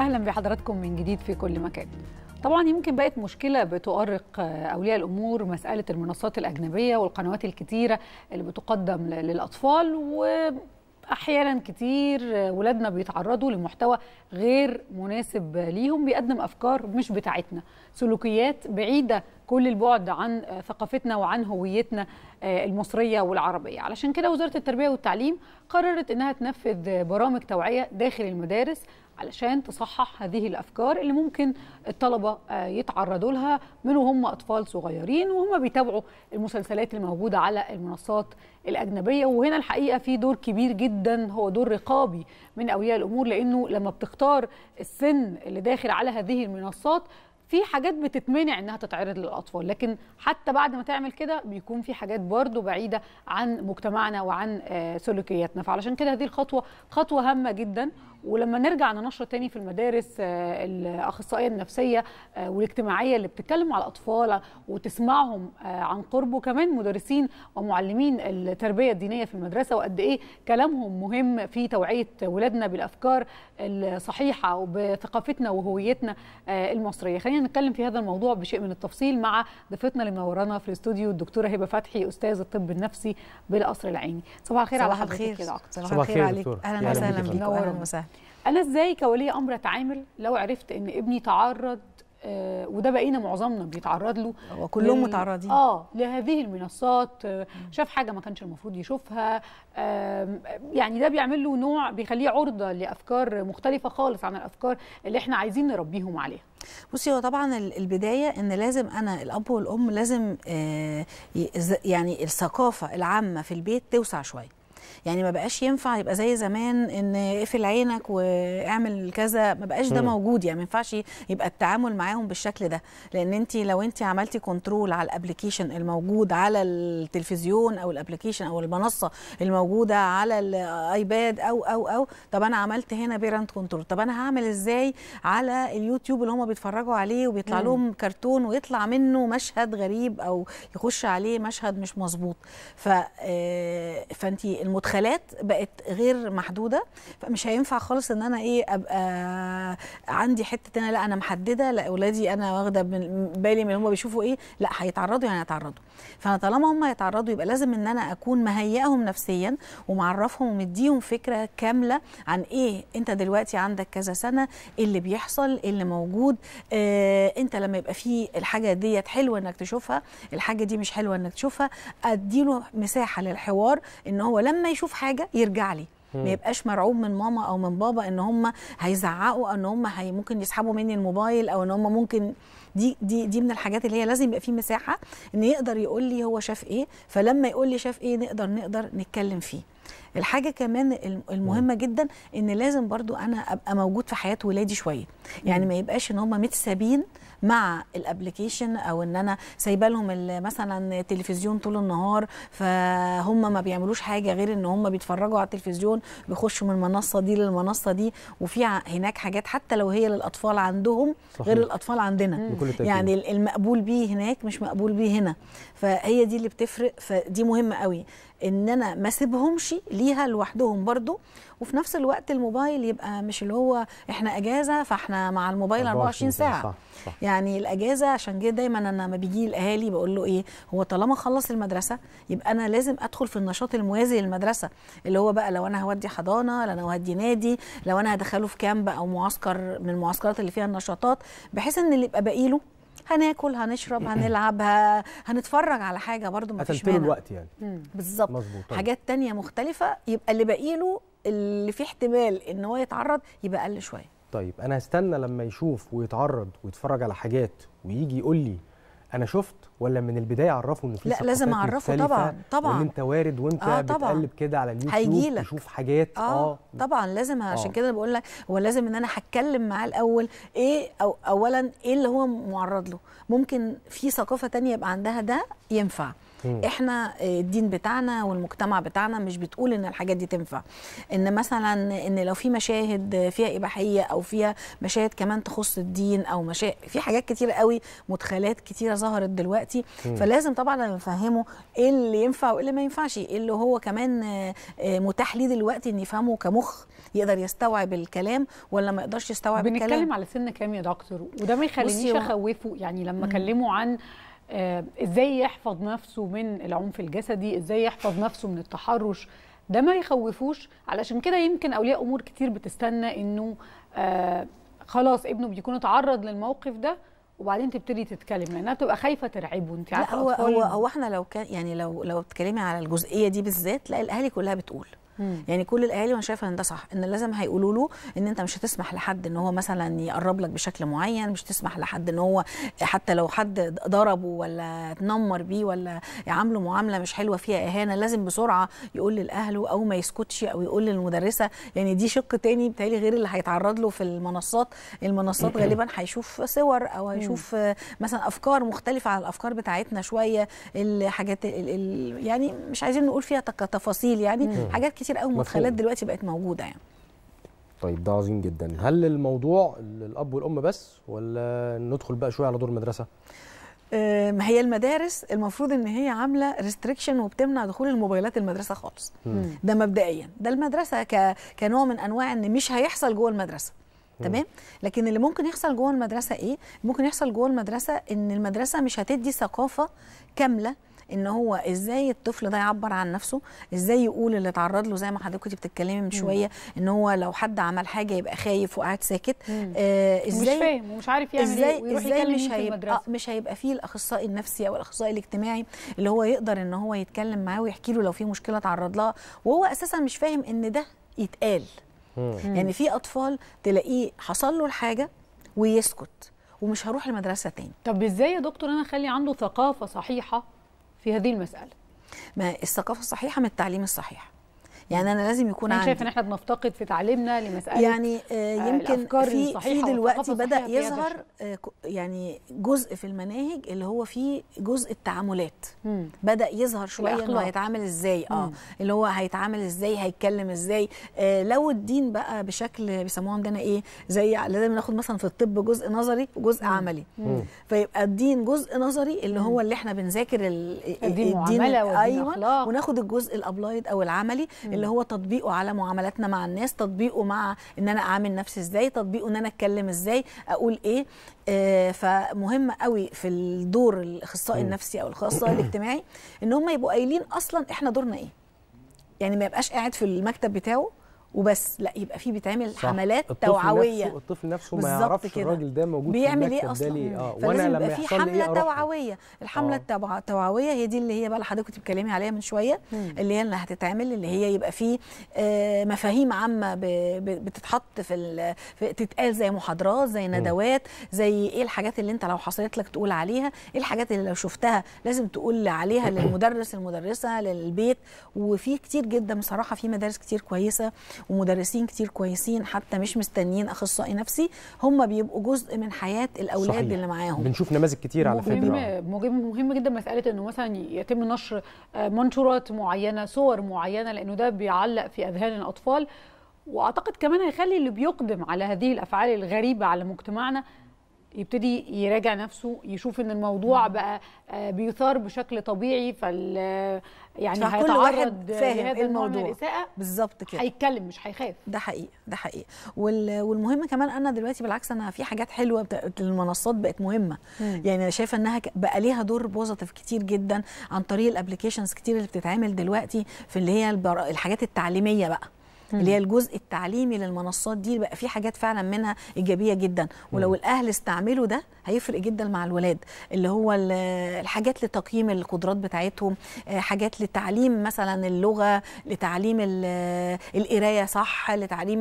اهلا بحضراتكم من جديد في كل مكان طبعا يمكن بقت مشكله بتؤرق آه، اولياء الامور مساله المنصات الاجنبيه والقنوات الكتيره اللي بتقدم للاطفال و احيانا كتير آه، ولادنا بيتعرضوا لمحتوى غير مناسب ليهم بيقدم افكار مش بتاعتنا سلوكيات بعيده كل البعد عن ثقافتنا وعن هويتنا آه، المصريه والعربيه علشان كده وزاره التربيه والتعليم قررت انها تنفذ برامج توعيه داخل المدارس علشان تصحح هذه الافكار اللي ممكن الطلبه آه، يتعرضوا لها من وهم اطفال صغيرين وهم بيتابعوا المسلسلات الموجوده على المنصات الاجنبيه وهنا الحقيقه في دور كبير جدا هو دور رقابي من اولياء الامور لانه لما بتختار السن اللي داخل على هذه المنصات في حاجات بتتمنع انها تتعرض للاطفال لكن حتى بعد ما تعمل كده بيكون في حاجات برضو بعيده عن مجتمعنا وعن آه، سلوكياتنا فعلشان كده هذه الخطوه خطوه هامه جدا ولما نرجع ننشر تاني في المدارس آه، الاخصائيه النفسيه آه، والاجتماعيه اللي بتتكلم على الاطفال وتسمعهم آه، عن قرب وكمان مدرسين ومعلمين التربيه الدينيه في المدرسه وقد ايه كلامهم مهم في توعيه ولادنا بالافكار الصحيحه وبثقافتنا وهويتنا المصريه خلينا نتكلم في هذا الموضوع بشيء من التفصيل مع ضيفتنا اللي منورانا في الاستوديو الدكتوره هبه فتحي استاذ الطب النفسي بالقصر العيني صباح الخير على حضرتك صباح الخير صباح الخير عليك اهلا وسهلا بيك اهلا وسهلا انا ازاي كولي امر اتعامل لو عرفت ان ابني تعرض آه وده بقينا معظمنا بيتعرض له وكلهم لل... متعرضين اه لهذه المنصات آه شاف حاجه ما كانش المفروض يشوفها آه يعني ده بيعمل له نوع بيخليه عرضه لافكار مختلفه خالص عن الافكار اللي احنا عايزين نربيهم عليها بصي هو طبعا البدايه ان لازم انا الاب والام لازم آه، يعني الثقافه العامه في البيت توسع شويه يعني ما بقاش ينفع يبقى زي زمان ان اقفل عينك واعمل كذا ما بقاش ده موجود يعني ما ينفعش يبقى التعامل معاهم بالشكل ده لان انت لو انت عملتي كنترول على الابلكيشن الموجود على التلفزيون او الابلكيشن او المنصه الموجوده على الايباد او او او طب انا عملت هنا بيرنت كنترول طب انا هعمل ازاي على اليوتيوب اللي هم بيتفرجوا عليه وبيطلع لهم كرتون ويطلع منه مشهد غريب او يخش عليه مشهد مش مظبوط ف آه، فانت المدخلات بقت غير محدوده فمش هينفع خالص ان انا ايه ابقى عندي حته انا لا انا محدده لا اولادي انا واخده بالي من هم بيشوفوا ايه لا هيتعرضوا يعني هيتعرضوا فانا طالما هم هيتعرضوا يبقى لازم ان انا اكون مهيئهم نفسيا ومعرفهم ومديهم فكره كامله عن ايه انت دلوقتي عندك كذا سنه إيه اللي بيحصل إيه اللي موجود إيه انت لما يبقى في الحاجه ديت حلوه انك تشوفها الحاجه دي مش حلوه انك تشوفها اديله مساحه للحوار ان هو لما لما يشوف حاجه يرجع لي ما يبقاش مرعوب من ماما او من بابا ان هم هيزعقوا ان هم هي ممكن يسحبوا مني الموبايل او ان هم ممكن دي دي دي من الحاجات اللي هي لازم يبقى في مساحه ان يقدر يقول لي هو شاف ايه فلما يقول لي شاف ايه نقدر نقدر نتكلم فيه الحاجة كمان المهمة جدا ان لازم برضو انا ابقى موجود في حياة ولادي شوية يعني ما يبقاش ان هم متسابين مع الابلكيشن او ان انا سايبه لهم مثلا تلفزيون طول النهار فهم ما بيعملوش حاجه غير ان هم بيتفرجوا على التلفزيون بيخشوا من المنصه دي للمنصه دي وفي هناك حاجات حتى لو هي للاطفال عندهم صحيح. غير الاطفال عندنا يعني المقبول بيه هناك مش مقبول بيه هنا فهي دي اللي بتفرق فدي مهمه قوي ان انا ما اسيبهمش ليها لوحدهم برضو وفي نفس الوقت الموبايل يبقى مش اللي هو احنا اجازه فاحنا مع الموبايل 24 ساعه صح صح. يعني الاجازه عشان كده دايما انا لما بيجي الاهالي بقول له ايه هو طالما خلص المدرسه يبقى انا لازم ادخل في النشاط الموازي للمدرسه اللي هو بقى لو انا هودي حضانه لو انا هودي نادي لو انا هدخله في كامب او معسكر من المعسكرات اللي فيها النشاطات بحيث ان اللي يبقى باقي له هناكل هنشرب هنلعب هنتفرج على حاجه برده مفيش مانع الوقت يعني بالظبط طيب. حاجات تانية مختلفه يبقى اللي باقي له اللي فيه احتمال ان هو يتعرض يبقى اقل شويه طيب انا هستنى لما يشوف ويتعرض ويتفرج على حاجات ويجي يقول لي انا شفت ولا من البدايه عرفه ان في لا لازم اعرفه طبعا طبعا وان انت وارد وانت آه بتقلب كده على اليوتيوب تشوف حاجات اه, آه طبعا لازم آه. عشان آه كده بقول لك هو لازم ان انا هتكلم معاه الاول ايه أو اولا ايه اللي هو معرض له ممكن في ثقافه تانية يبقى عندها ده ينفع مم. احنا الدين بتاعنا والمجتمع بتاعنا مش بتقول ان الحاجات دي تنفع ان مثلا ان لو في مشاهد فيها اباحيه او فيها مشاهد كمان تخص الدين او مشاهد في حاجات كتيره قوي مدخلات كتيره ظهرت دلوقتي مم. فلازم طبعا نفهمه ايه اللي ينفع وايه اللي ما ينفعش ايه اللي هو كمان آه، متاح ليه دلوقتي ان يفهمه كمخ يقدر يستوعب الكلام ولا ما يقدرش يستوعب الكلام بنتكلم على سن كام يا دكتور وده ما يخلينيش اخوفه يعني لما اكلمه عن آه، ازاي يحفظ نفسه من العنف الجسدي ازاي يحفظ نفسه من التحرش ده ما يخوفوش علشان كده يمكن اولياء امور كتير بتستنى انه آه خلاص ابنه بيكون اتعرض للموقف ده وبعدين تبتدي تتكلم لانها بتبقى خايفه ترعبه انت عارفه هو هو هو احنا لو كان يعني لو لو اتكلمي على الجزئيه دي بالذات لا الاهالي كلها بتقول مم. يعني كل الاهالي وانا شايفه ان ده صح ان لازم هيقولوا له ان انت مش هتسمح لحد ان هو مثلا يقرب لك بشكل معين مش تسمح لحد ان هو حتى لو حد ضربه ولا اتنمر بيه ولا يعامله معامله مش حلوه فيها اهانه لازم بسرعه يقول لاهله او ما يسكتش او يقول للمدرسه يعني دي شق تاني بتالي غير اللي هيتعرض له في المنصات المنصات غالبا هيشوف صور او هيشوف مثلا افكار مختلفه عن الافكار بتاعتنا شويه الحاجات يعني مش عايزين نقول فيها تفاصيل يعني حاجات كتير كتير قوي مدخلات دلوقتي بقت موجوده يعني طيب ده عظيم جدا هل الموضوع الاب والام بس ولا ندخل بقى شويه على دور المدرسه آه، ما هي المدارس المفروض ان هي عامله ريستريكشن وبتمنع دخول الموبايلات المدرسه خالص ده مبدئيا ده المدرسه ك... كنوع من انواع ان مش هيحصل جوه المدرسه تمام لكن اللي ممكن يحصل جوه المدرسه ايه ممكن يحصل جوه المدرسه ان المدرسه مش هتدي ثقافه كامله ان هو ازاي الطفل ده يعبر عن نفسه ازاي يقول اللي اتعرض له زي ما حضرتك كنت بتتكلمي من شويه ان هو لو حد عمل حاجه يبقى خايف وقاعد ساكت آه ازاي مش فاهم ومش عارف يعمل إيه ازاي ايه ويروح ازاي مش هيبقى آه، مش هيبقى فيه الاخصائي النفسي او الاخصائي الاجتماعي اللي هو يقدر ان هو يتكلم معاه ويحكي له لو في مشكله اتعرض لها وهو اساسا مش فاهم ان ده يتقال يعني في اطفال تلاقيه حصل له الحاجه ويسكت ومش هروح المدرسه تاني طب ازاي يا دكتور انا اخلي عنده ثقافه صحيحه في هذه المسألة ما الثقافة الصحيحة من التعليم الصحيح يعني انا لازم يكون عندي شايف ان احنا بنفتقد في تعليمنا لمساله يعني آه، آه، يمكن في في دلوقتي بدا يظهر آه، يعني جزء في المناهج اللي هو فيه جزء التعاملات مم. بدا يظهر شويه انه هيتعامل ازاي اه اللي هو هيتعامل ازاي هيتكلم ازاي آه لو الدين بقى بشكل بيسموه عندنا ايه زي لازم ناخد مثلا في الطب جزء نظري وجزء مم. عملي مم. فيبقى الدين جزء نظري اللي هو اللي احنا بنذاكر الدين, الدين ايوه وناخد الجزء الابلايد او العملي مم. اللي هو تطبيقه على معاملاتنا مع الناس تطبيقه مع ان انا اعامل نفسي ازاي تطبيقه ان انا اتكلم ازاي اقول ايه آه فمهم قوي في الدور الاخصائي النفسي او الاخصائي الاجتماعي ان هم يبقوا قايلين اصلا احنا دورنا ايه يعني ما يبقاش قاعد في المكتب بتاعه وبس لا يبقى في بيتعمل صح. حملات الطفل توعويه نفسه الطفل نفسه ما يعرفش الراجل ده موجود بيعمل ايه اصلا ليه؟ آه. وانا لما يبقى في حمله إيه توعويه الحمله آه. التوعويه هي دي اللي هي بقى اللي حضرتك كنت بتكلمي عليها من شويه مم. اللي هي اللي هتتعمل اللي هي يبقى في آه مفاهيم عامه بتتحط في, في تتقال زي محاضرات زي ندوات زي ايه الحاجات اللي انت لو حصلت لك تقول عليها ايه الحاجات اللي لو شفتها لازم تقول عليها للمدرس المدرسه للبيت وفي كتير جدا بصراحه في مدارس كتير كويسه ومدرسين كتير كويسين حتى مش مستنيين اخصائي نفسي هم بيبقوا جزء من حياه الاولاد صحيح. اللي معاهم بنشوف نماذج كتير على فكره مهم مهم جدا مساله انه مثلا يتم نشر آه، منشورات معينه صور معينه لانه ده بيعلق في اذهان الاطفال واعتقد كمان هيخلي اللي بيقدم على هذه الافعال الغريبه على مجتمعنا يبتدي يراجع نفسه يشوف ان الموضوع مم. بقى آه، بيثار بشكل طبيعي فال آه، يعني هيتعرض واحد فاهم إيه الموضوع بالظبط كده هيتكلم مش هيخاف ده حقيقي ده حقيقي وال... والمهم كمان انا دلوقتي بالعكس انا في حاجات حلوه بتاعت المنصات بقت مهمه مم. يعني انا شايفه انها بقى ليها دور بوزيتيف كتير جدا عن طريق الابلكيشنز كتير اللي بتتعمل دلوقتي في اللي هي البر... الحاجات التعليميه بقى اللي هي الجزء التعليمي للمنصات دي بقى في حاجات فعلا منها ايجابيه جدا ولو الاهل استعملوا ده هيفرق جدا مع الولاد اللي هو الحاجات لتقييم القدرات بتاعتهم آه، حاجات لتعليم مثلا اللغه لتعليم القرايه صح لتعليم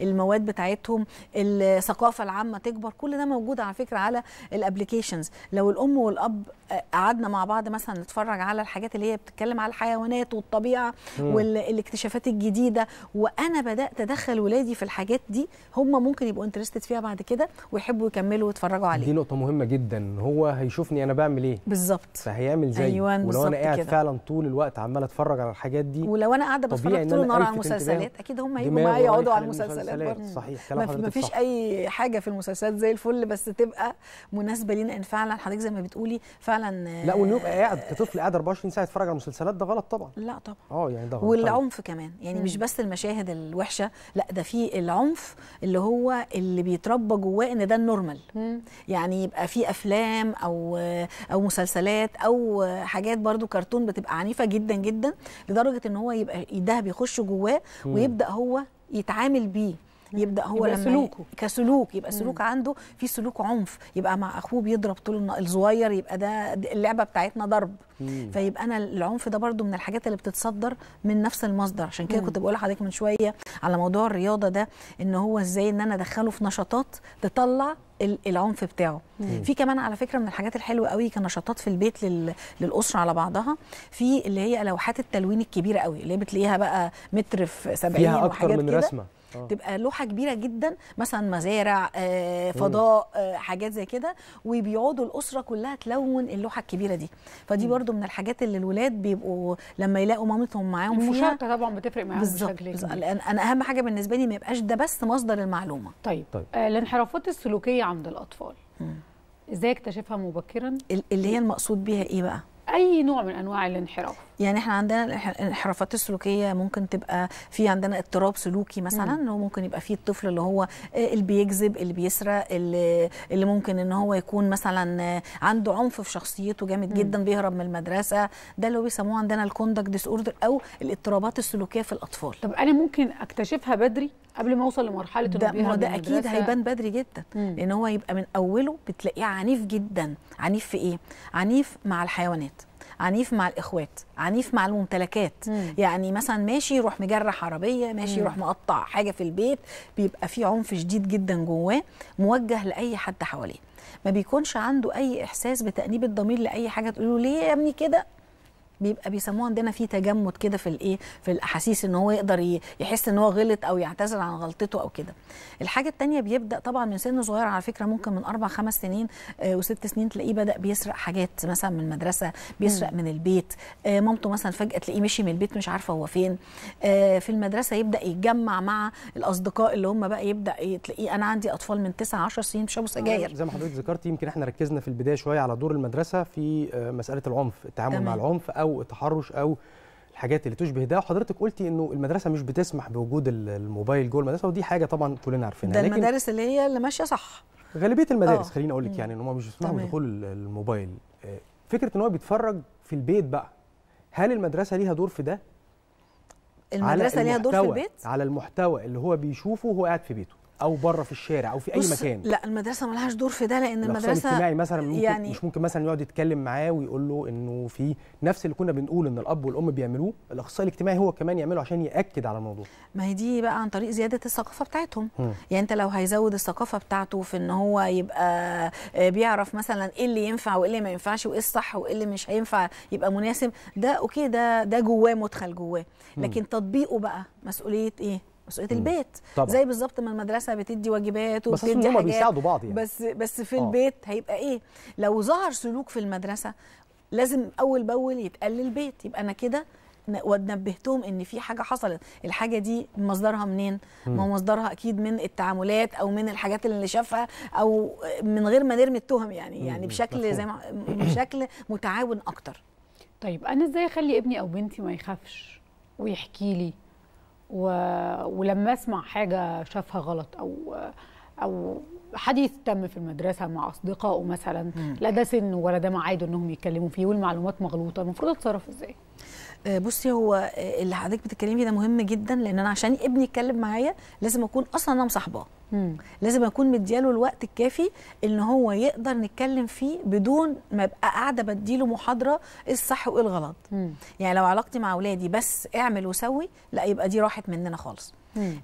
المواد بتاعتهم الثقافه العامه تكبر كل ده موجود على فكره على الابلكيشنز لو الام والاب آه، قعدنا مع بعض مثلا نتفرج على الحاجات اللي هي بتتكلم على الحيوانات والطبيعه والاكتشافات الجديده وانا بدات ادخل ولادي في الحاجات دي هم ممكن يبقوا انترستد فيها بعد كده ويحبوا يكملوا ويتفرجوا عليه دي نقطه مهمه جدا هو هيشوفني انا بعمل ايه بالظبط فهيعمل زي أيوة ولو انا قاعد كدا. فعلا طول الوقت عمال اتفرج على الحاجات دي ولو انا قاعده بتفرج طول النهار على المسلسلات اكيد هم هيبقوا معايا يقعدوا على المسلسلات صحيح كلام ما فيش اي حاجه في المسلسلات زي الفل بس تبقى مناسبه لينا ان فعلا حضرتك زي ما بتقولي فعلا آه، لا وان يبقى قاعد كطفل قاعد 24 ساعه يتفرج على المسلسلات ده غلط طبعا لا طبعا اه يعني ده غلط والعنف كمان يعني مش بس المشاهد الوحشه لا ده في العنف اللي هو اللي بيتربى جواه ان ده النورمال يعني يبقى في افلام او او مسلسلات او حاجات برضو كرتون بتبقى عنيفه جدا جدا لدرجه ان هو يبقى ده بيخش جواه ويبدا هو يتعامل بيه يبدا هو يبقى لما سلوكه كسلوك يبقى سلوك عنده في سلوك عنف يبقى مع اخوه بيضرب طول الصغير يبقى ده اللعبه بتاعتنا ضرب مم. فيبقى انا العنف ده برضو من الحاجات اللي بتتصدر من نفس المصدر عشان كده كنت بقول لحضرتك من شويه على موضوع الرياضه ده ان هو ازاي ان انا ادخله في نشاطات تطلع العنف بتاعه مم. في كمان على فكره من الحاجات الحلوه قوي كنشاطات في البيت لل... للاسره على بعضها في اللي هي لوحات التلوين الكبيره قوي اللي بتلاقيها بقى متر في 70 فيها اكتر من كدا. رسمه أوه. تبقى لوحه كبيره جدا مثلا مزارع آه، فضاء آه، حاجات زي كده وبيقعدوا الاسره كلها تلون اللوحه الكبيره دي فدي مم. برضو من الحاجات اللي الولاد بيبقوا لما يلاقوا مامتهم معاهم المشاركه طبعا بتفرق معاهم بالظبط انا اهم حاجه بالنسبه لي ما يبقاش ده بس مصدر المعلومه طيب, طيب. آه، الانحرافات السلوكيه عند الاطفال مم. ازاي اكتشفها مبكرا اللي هي المقصود بيها ايه بقى اي نوع من انواع الانحراف يعني احنا عندنا الانحرافات السلوكيه ممكن تبقى في عندنا اضطراب سلوكي مثلا انه ممكن يبقى في الطفل اللي هو اللي بيكذب اللي بيسرق اللي, اللي ممكن ان هو يكون مثلا عنده عنف في شخصيته جامد جدا بيهرب من المدرسه ده اللي بيسموه عندنا الكوندكت ديس اوردر او الاضطرابات السلوكيه في الاطفال طب انا ممكن اكتشفها بدري قبل ما اوصل لمرحله ده ما ده اكيد هيبان بدري جدا مم. لان هو يبقى من اوله بتلاقيه عنيف جدا عنيف في ايه عنيف مع الحيوانات عنيف مع الاخوات عنيف مع الممتلكات مم. يعني مثلا ماشي يروح مجرح عربيه ماشي يروح مقطع حاجه في البيت بيبقى في عنف شديد جدا جواه موجه لاي حد حواليه ما بيكونش عنده اي احساس بتانيب الضمير لاي حاجه تقول له ليه يا ابني كده بيبقى بيسموه عندنا في تجمد كده في الايه في الاحاسيس ان هو يقدر يحس ان هو غلط او يعتذر عن غلطته او كده الحاجه الثانيه بيبدا طبعا من سن صغير على فكره ممكن من اربع خمس سنين آه وست سنين تلاقيه بدا بيسرق حاجات مثلا من المدرسه بيسرق مم. من البيت آه مامته مثلا فجاه تلاقيه مشي من البيت مش عارفه هو فين آه في المدرسه يبدا يتجمع مع الاصدقاء اللي هم بقى يبدا تلاقيه انا عندي اطفال من 9 10 سنين بيشربوا سجاير زي ما حضرتك ذكرتي يمكن احنا ركزنا في البدايه شويه على دور المدرسه في آه، مساله العنف التعامل مم. مع العنف او او التحرش او الحاجات اللي تشبه ده وحضرتك قلتي انه المدرسه مش بتسمح بوجود الموبايل جوه المدرسه ودي حاجه طبعا كلنا عارفينها ده المدارس اللي هي اللي ماشيه صح غالبيه المدارس آه. خليني اقول لك يعني ان هم مش بيسمحوا بدخول الموبايل آه، فكره ان هو بيتفرج في البيت بقى هل المدرسه ليها دور في ده المدرسه ليها دور في البيت على المحتوى اللي هو بيشوفه وهو قاعد في بيته او بره في الشارع او في اي مكان لا المدرسه لهاش دور في ده لان المدرسه الاجتماعي مثلا ممكن يعني مش ممكن مثلا يقعد يتكلم معاه ويقول له انه في نفس اللي كنا بنقول ان الاب والام بيعملوه الاخصائي الاجتماعي هو كمان يعمله عشان ياكد على الموضوع ما هي دي بقى عن طريق زياده الثقافه بتاعتهم م. يعني انت لو هيزود الثقافه بتاعته في ان هو يبقى آه، بيعرف مثلا ايه اللي ينفع وايه اللي ما ينفعش وايه الصح وايه اللي مش هينفع يبقى مناسب ده اوكي ده ده جواه مدخل جواه لكن تطبيقه بقى مسؤوليه ايه مسؤوليه البيت طبعا. زي بالظبط ما المدرسه بتدي واجبات وبتدي بس هم بيساعدوا بعض يعني. بس بس في أوه. البيت هيبقى ايه لو ظهر سلوك في المدرسه لازم اول باول يتقال للبيت يبقى انا كده ونبهتهم ان في حاجه حصلت الحاجه دي مصدرها منين ما مصدرها اكيد من التعاملات او من الحاجات اللي شافها او من غير ما نرمي التهم يعني يعني بشكل زي ما بشكل متعاون اكتر طيب انا ازاي اخلي ابني او بنتي ما يخافش ويحكي لي و... ولما اسمع حاجه شافها غلط او او حديث تم في المدرسه مع اصدقائه مثلا لا ده سن ولا ده معاد انهم يتكلموا فيه والمعلومات مغلوطه المفروض اتصرف ازاي آه، بصي هو اللي حضرتك بتتكلمي فيه ده مهم جدا لان انا عشان ابني يتكلم معايا لازم اكون اصلا انا مصاحباه لازم اكون مدياله الوقت الكافي ان هو يقدر نتكلم فيه بدون ما ابقى قاعده بديله محاضره ايه الصح وايه الغلط يعني لو علاقتي مع اولادي بس اعمل وسوي لا يبقى دي راحت مننا خالص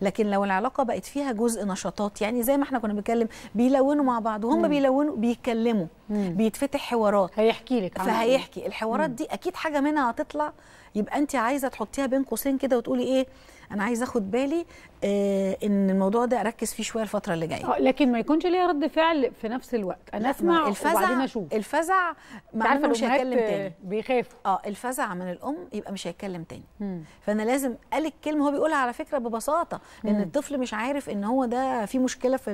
لكن لو العلاقه بقت فيها جزء نشاطات يعني زي ما احنا كنا بنتكلم بيلونوا مع بعض وهم بيلونوا بيتكلموا بيتفتح حوارات هيحكي لك فهيحكي الحوارات دي اكيد حاجه منها هتطلع يبقى انت عايزه تحطيها بين قوسين كده وتقولي ايه انا عايزه اخد بالي آه ان الموضوع ده اركز فيه شويه الفتره اللي جايه آه، لكن ما يكونش ليا رد فعل في نفس الوقت انا اسمع الفزع وبعدين اشوف الفزع مع انه مش هيتكلم تاني بيخافوا اه الفزع من الام يبقى مش هيتكلم تاني مم. فانا لازم قال الكلمه هو بيقولها على فكره ببساطه لان مم. الطفل مش عارف ان هو ده في مشكله في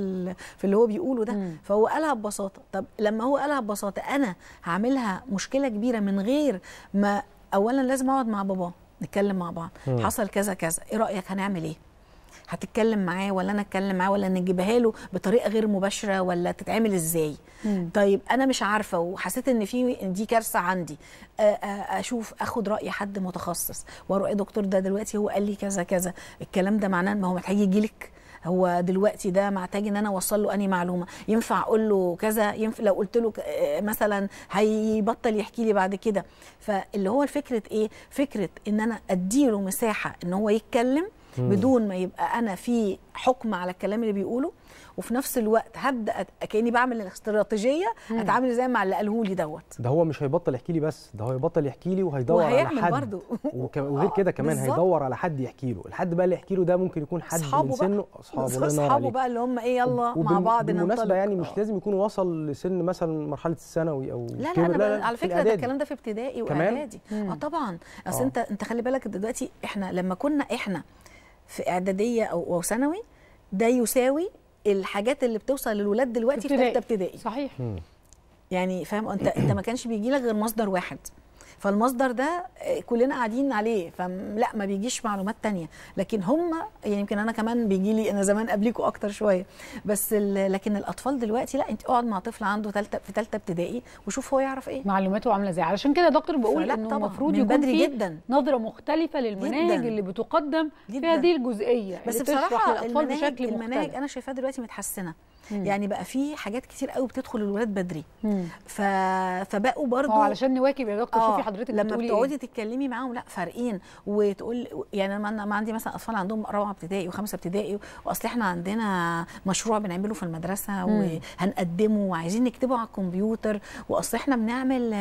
في اللي هو بيقوله ده مم. فهو قالها ببساطه طب لما هو قالها ببساطه انا هعملها مشكله كبيره من غير ما اولا لازم اقعد مع بابا نتكلم مع بعض حصل كذا كذا ايه رايك هنعمل ايه هتتكلم معاه ولا انا اتكلم معاه ولا نجيبها له بطريقه غير مباشره ولا تتعمل ازاي مم. طيب انا مش عارفه وحسيت ان في دي كارثه عندي اشوف اخد راي حد متخصص واروح إيه دكتور ده دلوقتي هو قال لي كذا كذا الكلام ده معناه ما هو محتاج يجي لك هو دلوقتي ده محتاج ان انا اوصل له اني معلومه ينفع اقول له كذا ينفع لو قلت له آه، مثلا هيبطل يحكي لي بعد كده فاللي هو فكره ايه فكره ان انا اديله مساحه ان هو يتكلم بدون ما يبقى انا في حكم على الكلام اللي بيقوله وفي نفس الوقت هبدا كاني بعمل استراتيجيه اتعامل ازاي مع اللي قاله لي دوت ده هو مش هيبطل يحكي لي بس ده هو هيبطل يحكي لي وهيدور على حد برضه وغير كده كمان بالزبط. هيدور على حد يحكي له الحد بقى اللي يحكي له ده ممكن يكون حد من سنه اصحابه اصحابه بقى اللي هم ايه يلا مع بعض بالمناسبه يعني مش لازم يكون وصل لسن مثلا مرحله الثانوي او لا لا, أنا لا, لا على فكره ده الكلام ده في ابتدائي واعدادي اه طبعا اصل آه. انت انت خلي بالك دلوقتي احنا لما كنا احنا في اعداديه او ثانوي ده يساوي الحاجات اللي بتوصل للولاد دلوقتي في ثالثه ابتدائي صحيح يعني فاهم انت انت ما كانش بيجي لك غير مصدر واحد فالمصدر ده آه، كلنا قاعدين عليه فلا ما بيجيش معلومات تانية لكن هم يعني يمكن انا كمان بيجي لي انا زمان قبليكوا اكتر شويه بس لكن الاطفال دلوقتي لا انت اقعد مع طفل عنده ثالثه في ثالثه ابتدائي وشوف هو يعرف ايه معلوماته عامله ازاي علشان كده دكتور بقول انه المفروض يكون بدري جدا نظره مختلفه للمناهج اللي بتقدم جداً. في هذه الجزئيه بس بصراحه المناهج بشكل مختلف المناهج انا شايفاها دلوقتي متحسنه مم. يعني بقى في حاجات كتير قوي بتدخل الولاد بدري ف... فبقوا برضو اه علشان نواكب يا دكتور شوفي آه، حضرتك لما بتقعدي إيه. تتكلمي معاهم لا فارقين وتقول يعني انا ما عندي مثلا اطفال عندهم رابعه ابتدائي وخمسه ابتدائي واصل احنا عندنا مشروع بنعمله في المدرسه مم. وهنقدمه وعايزين نكتبه على الكمبيوتر واصل احنا بنعمل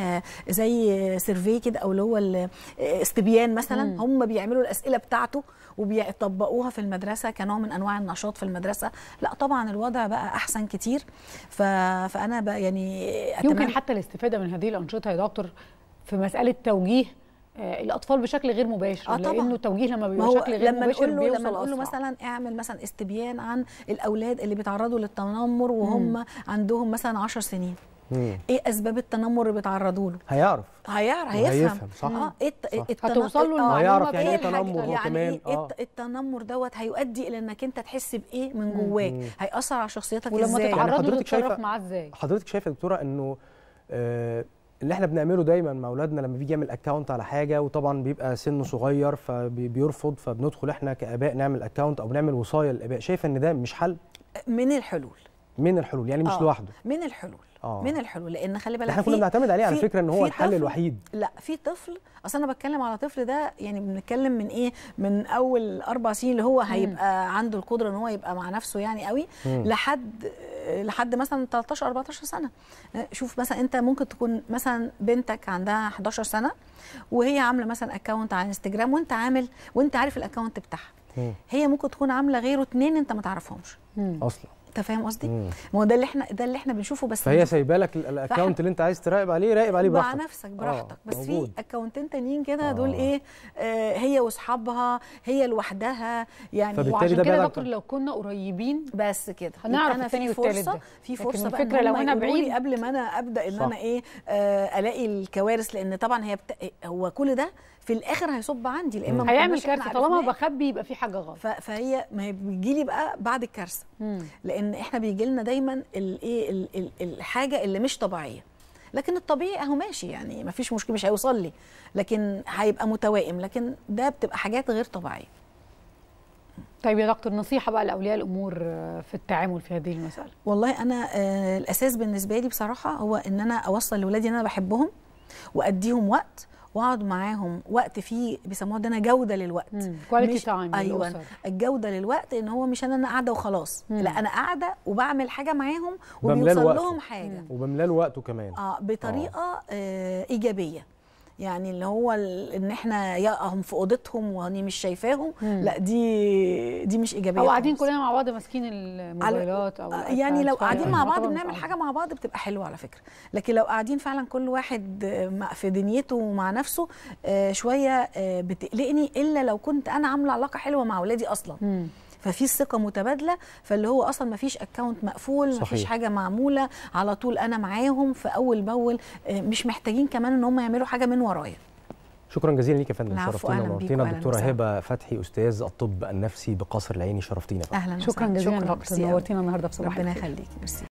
زي سيرفي كده او اللي هو استبيان مثلا مم. هم بيعملوا الاسئله بتاعته وبيطبقوها في المدرسه كنوع من انواع النشاط في المدرسه لا طبعا الوضع بقى احسن كتير ف... فانا بقى يعني أتمنى... يمكن حتى الاستفاده من هذه الانشطه يا دكتور في مساله توجيه آه، الاطفال بشكل غير مباشر آه طبعا. لانه التوجيه لما بيبقى بشكل غير لما مباشر له لما نقول له مثلا اعمل مثلا استبيان عن الاولاد اللي بيتعرضوا للتنمر وهم مم. عندهم مثلا 10 سنين مم. ايه اسباب التنمر اللي بيتعرضوا له هيعرف هيعرف هيفهم صح اه ايه التنمر هتوصل له آه، هيعرف يعني ايه تنمر هو يعني كمان إيه اه التنمر دوت هيؤدي الى انك انت تحس بايه من جواك هياثر على شخصيتك ولما ازاي ولما تتعرض له يعني تتصرف معاه ازاي حضرتك شايفه يا دكتوره انه آه، اللي احنا بنعمله دايما مع اولادنا لما بيجي يعمل اكونت على حاجه وطبعا بيبقى سنه صغير فبيرفض فبندخل احنا كاباء نعمل اكونت او نعمل وصايه للاباء شايفه ان ده مش حل من الحلول من الحلول يعني مش آه لوحده من الحلول آه. من الحلول لان خلي بالك احنا كنا بنعتمد عليه على فكره ان هو الحل الوحيد لا في طفل اصل انا بتكلم على طفل ده يعني بنتكلم من ايه من اول اربع سنين اللي هو هيبقى عنده القدره ان هو يبقى مع نفسه يعني قوي مم. لحد لحد مثلا 13 14 سنه شوف مثلا انت ممكن تكون مثلا بنتك عندها 11 سنه وهي عامله مثلا اكونت على انستجرام وانت عامل وانت عارف الاكونت بتاعها هي ممكن تكون عامله غيره اتنين انت ما تعرفهمش اصلا انت فاهم قصدي؟ ما هو ده اللي احنا ده اللي احنا بنشوفه بس فهي سايبه لك الاكونت اللي انت عايز تراقب عليه راقب عليه براحتك مع نفسك آه، براحتك آه بس في اكونتين تانيين كده آه دول ايه آه هي واصحابها هي لوحدها يعني وعشان كده دكتور لو كنا قريبين بس كده هنعرف أنا في فرصه في فرصه بقى الفكره لو انا بعيد قبل ما انا ابدا ان انا ايه آه الاقي الكوارث لان طبعا هي بت... هو كل ده في الاخر هيصب عندي لا اما هيعمل كارثه طالما بخبي يبقى في حاجه غلط فهي ما هي بيجي لي بقى بعد الكارثه لان احنا بيجي لنا دايما الايه الحاجه اللي مش طبيعيه لكن الطبيعي اهو ماشي يعني ما فيش مشكله مش هيوصل لي لكن هيبقى متوائم لكن ده بتبقى حاجات غير طبيعيه طيب يا دكتور نصيحه بقى لاولياء الامور في التعامل في هذه المساله والله انا آه الاساس بالنسبه لي بصراحه هو ان انا اوصل لاولادي ان انا بحبهم واديهم وقت واقعد معاهم وقت فيه بيسموه ده انا جوده للوقت كواليتي يعني، تايم ايوه الأسر. الجوده للوقت ان هو مش انا قاعده وخلاص مم. لا انا قاعده وبعمل حاجه معاهم وبيوصل لهم حاجه وبملاه وقته كمان اه بطريقه آه. آه ايجابيه يعني اللي هو ال... ان احنا هم في اوضتهم واني مش شايفاهم لا دي دي مش ايجابيه او قاعدين كلنا مع بعض ماسكين الموبايلات او آه، يعني لو قاعدين مع بعض بنعمل حاجه مع بعض بتبقى حلوه على فكره لكن لو قاعدين فعلا كل واحد في دنيته ومع نفسه آه، شويه آه، بتقلقني الا لو كنت انا عامله علاقه حلوه مع اولادي اصلا ففي ثقه متبادله فاللي هو اصلا ما فيش اكونت مقفول ما فيش حاجه معموله على طول انا معاهم في اول باول آه، مش محتاجين كمان ان هم يعملوا حاجه من ورايا شكرا جزيلا ليك يا فندم شرفتينا ونورتينا الدكتوره هبه فتحي استاذ الطب النفسي بقصر العيني شرفتينا اهلا شكرا جزيلا شكرا نورتينا النهارده بصراحه ربنا يخليك